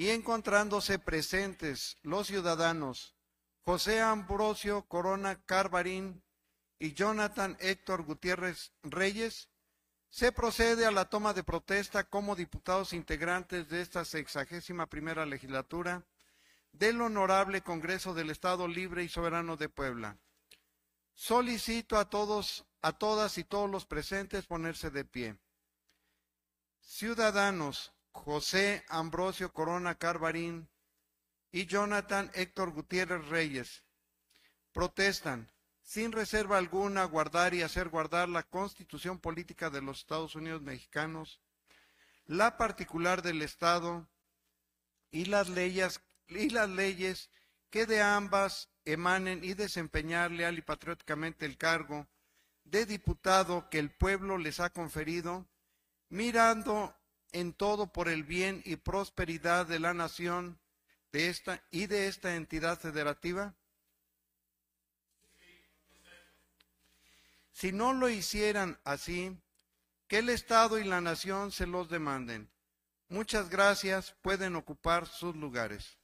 y encontrándose presentes los ciudadanos José Ambrosio Corona Carbarín y Jonathan Héctor Gutiérrez Reyes, se procede a la toma de protesta como diputados integrantes de esta sexagésima primera legislatura del Honorable Congreso del Estado Libre y Soberano de Puebla. Solicito a todos, a todas y todos los presentes ponerse de pie. Ciudadanos, José Ambrosio Corona Carbarín y Jonathan Héctor Gutiérrez Reyes. Protestan, sin reserva alguna, guardar y hacer guardar la constitución política de los Estados Unidos mexicanos, la particular del Estado y las leyes, y las leyes que de ambas emanen y desempeñar leal y patrióticamente el cargo de diputado que el pueblo les ha conferido, mirando en todo por el bien y prosperidad de la nación de esta y de esta entidad federativa? Si no lo hicieran así, que el Estado y la nación se los demanden. Muchas gracias, pueden ocupar sus lugares.